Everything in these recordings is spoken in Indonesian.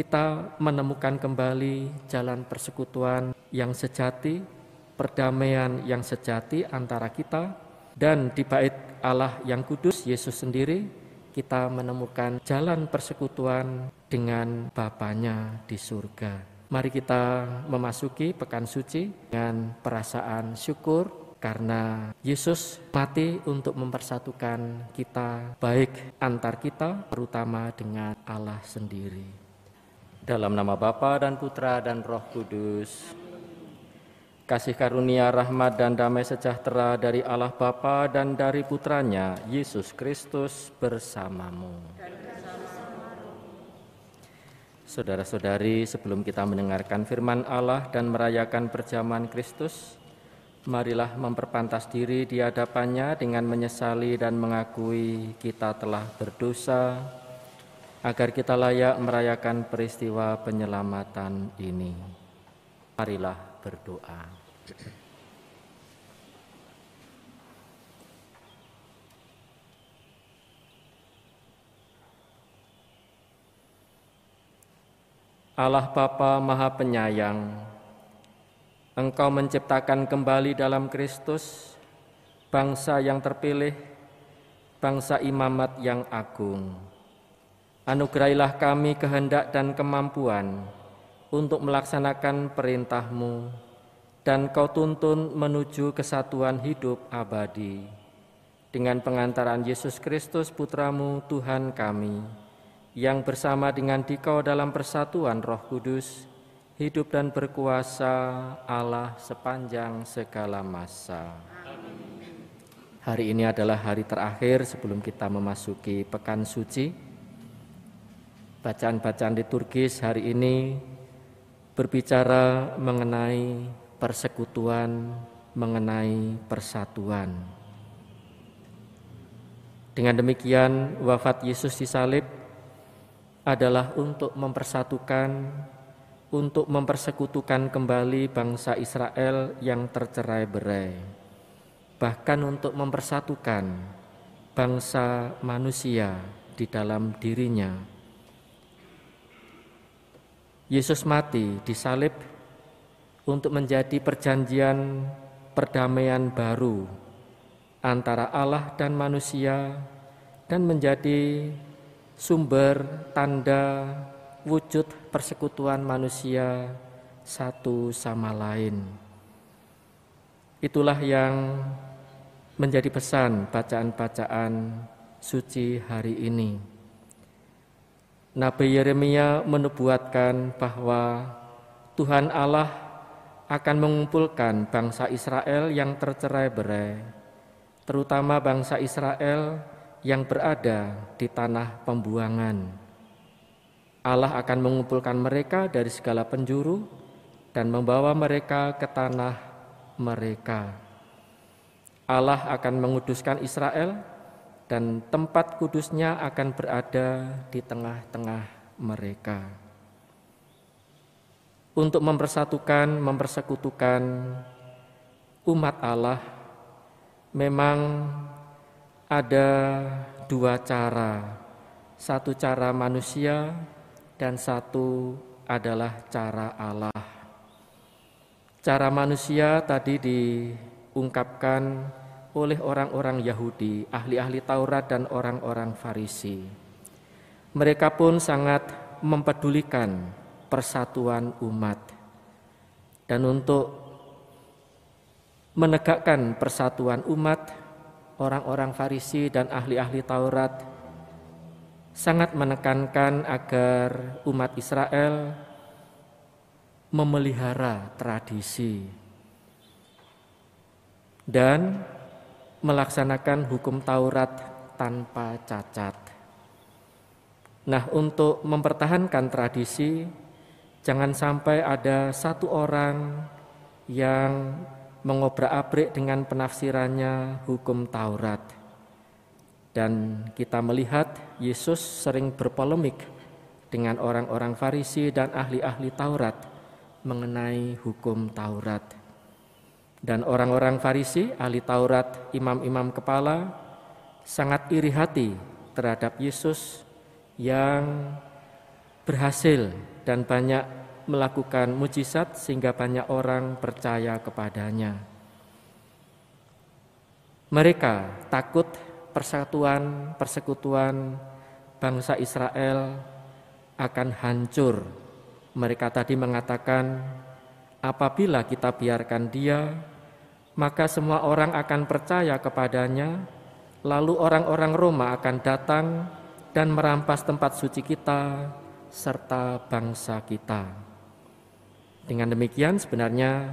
kita menemukan kembali jalan persekutuan yang sejati, perdamaian yang sejati antara kita, dan di bait Allah yang kudus, Yesus sendiri, kita menemukan jalan persekutuan dengan Bapaknya di surga. Mari kita memasuki pekan suci dengan perasaan syukur karena Yesus mati untuk mempersatukan kita baik antar kita terutama dengan Allah sendiri. Dalam nama Bapa dan Putra dan Roh Kudus. Kasih karunia, rahmat dan damai sejahtera dari Allah Bapa dan dari Putranya Yesus Kristus bersamamu. Saudara-saudari, sebelum kita mendengarkan firman Allah dan merayakan perjamuan Kristus, marilah memperpantas diri di hadapannya dengan menyesali dan mengakui kita telah berdosa, agar kita layak merayakan peristiwa penyelamatan ini. Marilah berdoa. Allah Bapa Maha Penyayang, Engkau menciptakan kembali dalam Kristus bangsa yang terpilih, bangsa imamat yang agung Anugerailah kami kehendak dan kemampuan untuk melaksanakan perintahMu dan Kau tuntun menuju kesatuan hidup abadi. Dengan pengantaran Yesus Kristus Putramu Tuhan kami, yang bersama dengan Dikau dalam persatuan Roh Kudus, hidup dan berkuasa Allah sepanjang segala masa. Amin. Hari ini adalah hari terakhir sebelum kita memasuki pekan suci. Bacaan-bacaan liturgis hari ini berbicara mengenai persekutuan, mengenai persatuan. Dengan demikian, wafat Yesus di salib adalah untuk mempersatukan, untuk mempersekutukan kembali bangsa Israel yang tercerai berai, bahkan untuk mempersatukan bangsa manusia di dalam dirinya Yesus mati di salib untuk menjadi perjanjian perdamaian baru antara Allah dan manusia dan menjadi sumber tanda wujud persekutuan manusia satu sama lain. Itulah yang menjadi pesan bacaan-bacaan suci hari ini. Nabi Yeremia menubuatkan bahwa Tuhan Allah akan mengumpulkan bangsa Israel yang tercerai berai, terutama bangsa Israel yang berada di tanah pembuangan. Allah akan mengumpulkan mereka dari segala penjuru dan membawa mereka ke tanah mereka. Allah akan menguduskan Israel dan tempat kudusnya akan berada di tengah-tengah mereka. Untuk mempersatukan, mempersekutukan umat Allah, memang ada dua cara: satu cara manusia, dan satu adalah cara Allah. Cara manusia tadi diungkapkan oleh orang-orang Yahudi, ahli-ahli Taurat dan orang-orang Farisi. Mereka pun sangat mempedulikan persatuan umat. Dan untuk menegakkan persatuan umat, orang-orang Farisi dan ahli-ahli Taurat sangat menekankan agar umat Israel memelihara tradisi dan melaksanakan hukum Taurat tanpa cacat. Nah, untuk mempertahankan tradisi, jangan sampai ada satu orang yang mengobrak-abrik dengan penafsirannya hukum Taurat. Dan kita melihat Yesus sering berpolemik dengan orang-orang Farisi dan ahli-ahli Taurat mengenai hukum Taurat. Dan orang-orang Farisi, ahli Taurat, imam-imam kepala, sangat iri hati terhadap Yesus yang berhasil dan banyak melakukan mujizat sehingga banyak orang percaya kepadanya. Mereka takut persatuan, persekutuan bangsa Israel akan hancur. Mereka tadi mengatakan Apabila kita biarkan dia, maka semua orang akan percaya kepadanya, lalu orang-orang Roma akan datang dan merampas tempat suci kita serta bangsa kita. Dengan demikian sebenarnya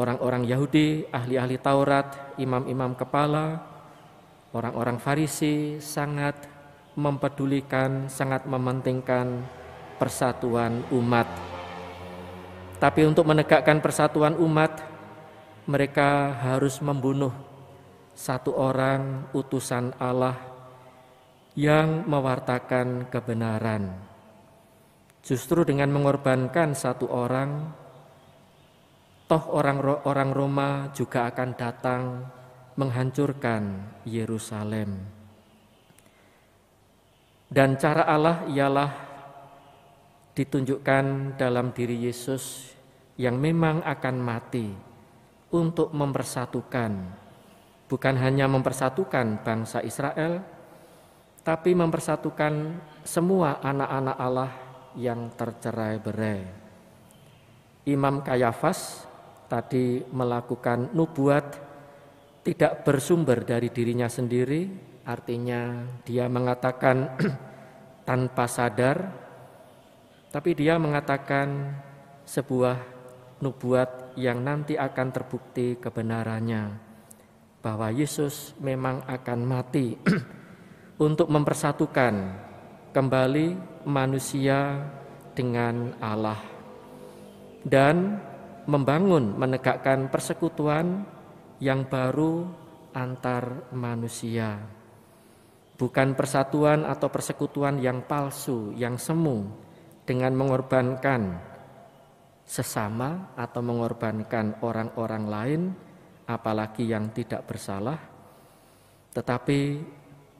orang-orang Yahudi, ahli-ahli Taurat, imam-imam kepala, orang-orang Farisi sangat mempedulikan, sangat mementingkan persatuan umat tapi untuk menegakkan persatuan umat, mereka harus membunuh satu orang utusan Allah yang mewartakan kebenaran. Justru dengan mengorbankan satu orang, toh orang-orang Roma juga akan datang menghancurkan Yerusalem. Dan cara Allah ialah ditunjukkan dalam diri Yesus yang memang akan mati untuk mempersatukan, bukan hanya mempersatukan bangsa Israel, tapi mempersatukan semua anak-anak Allah yang tercerai-berai. Imam Kayafas tadi melakukan nubuat tidak bersumber dari dirinya sendiri, artinya dia mengatakan tanpa sadar, tapi dia mengatakan sebuah nubuat yang nanti akan terbukti kebenarannya bahwa Yesus memang akan mati untuk mempersatukan kembali manusia dengan Allah dan membangun menegakkan persekutuan yang baru antar manusia bukan persatuan atau persekutuan yang palsu yang semu dengan mengorbankan sesama atau mengorbankan orang-orang lain, apalagi yang tidak bersalah, tetapi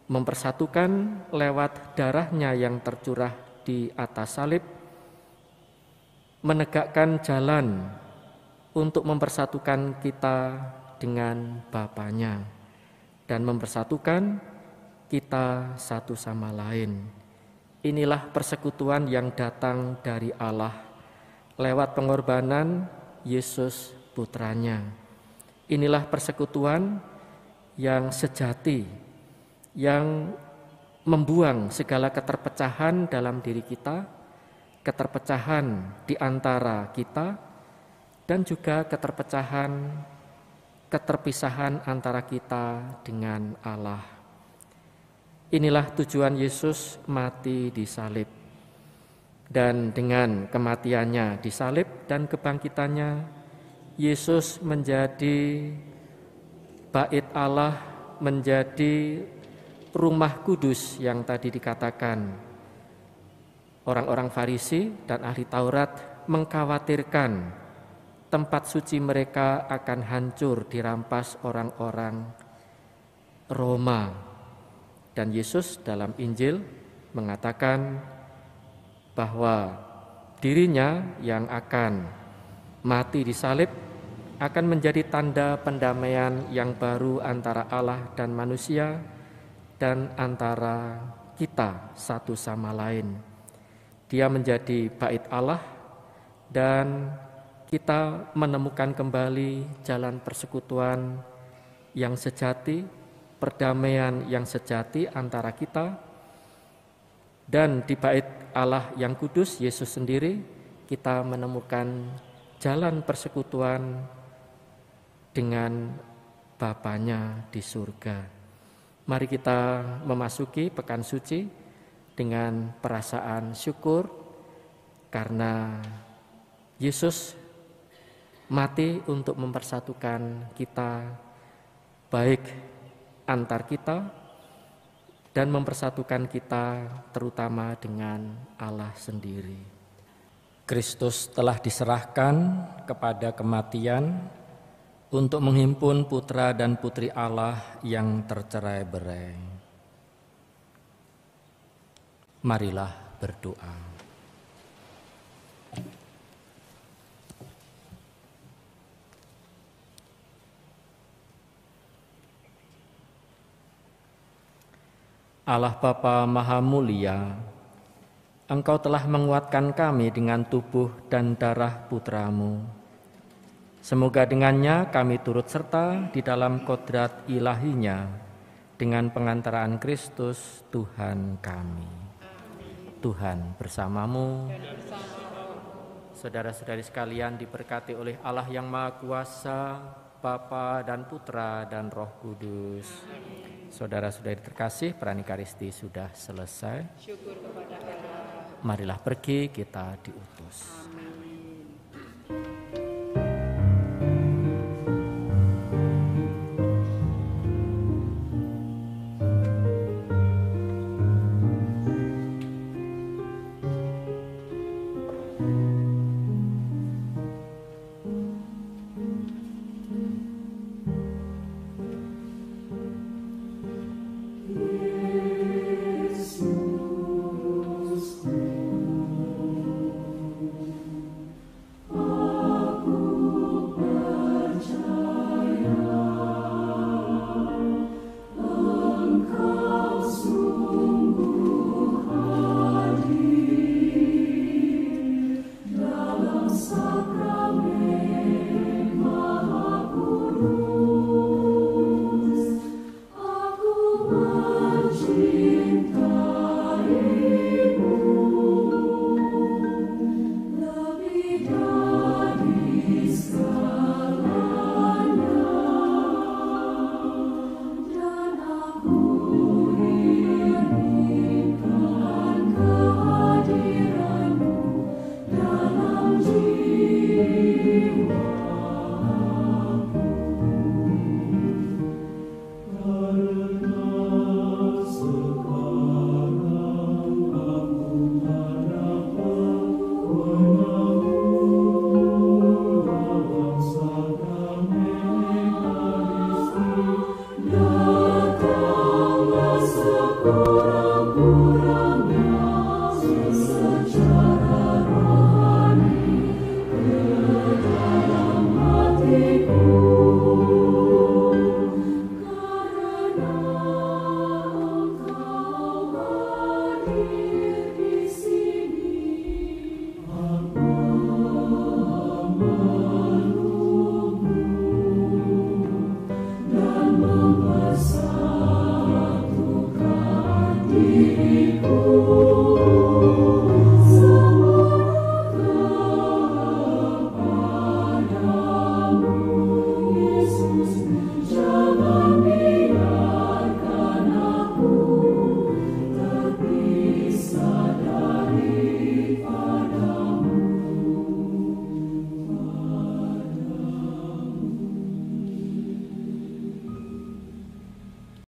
mempersatukan lewat darahnya yang tercurah di atas salib, menegakkan jalan untuk mempersatukan kita dengan Bapaknya dan mempersatukan kita satu sama lain. Inilah persekutuan yang datang dari Allah lewat pengorbanan Yesus putranya. Inilah persekutuan yang sejati yang membuang segala keterpecahan dalam diri kita, keterpecahan di antara kita dan juga keterpecahan keterpisahan antara kita dengan Allah. Inilah tujuan Yesus mati di salib. Dan dengan kematiannya di salib dan kebangkitannya, Yesus menjadi bait Allah, menjadi rumah kudus yang tadi dikatakan. Orang-orang Farisi dan ahli Taurat mengkhawatirkan tempat suci mereka akan hancur dirampas orang-orang Roma. Dan Yesus dalam Injil mengatakan, bahwa dirinya yang akan mati di salib akan menjadi tanda pendamaian yang baru antara Allah dan manusia dan antara kita satu sama lain. Dia menjadi bait Allah dan kita menemukan kembali jalan persekutuan yang sejati, perdamaian yang sejati antara kita dan di bait Allah yang kudus, Yesus sendiri, kita menemukan jalan persekutuan dengan Bapaknya di surga. Mari kita memasuki pekan suci dengan perasaan syukur karena Yesus mati untuk mempersatukan kita baik antar kita dan mempersatukan kita terutama dengan Allah sendiri. Kristus telah diserahkan kepada kematian untuk menghimpun putra dan putri Allah yang tercerai-berai. Marilah berdoa. Allah Bapa Maha Mulia, Engkau telah menguatkan kami dengan tubuh dan darah putramu. Semoga dengannya kami turut serta di dalam kodrat ilahinya dengan pengantaraan Kristus Tuhan kami. Tuhan bersamamu. Saudara-saudari sekalian diberkati oleh Allah yang Maha Kuasa, Bapa dan Putra dan Roh Kudus. Amin saudara-saudari terkasih, pranikaristi sudah selesai. Marilah pergi kita diutus. Amin.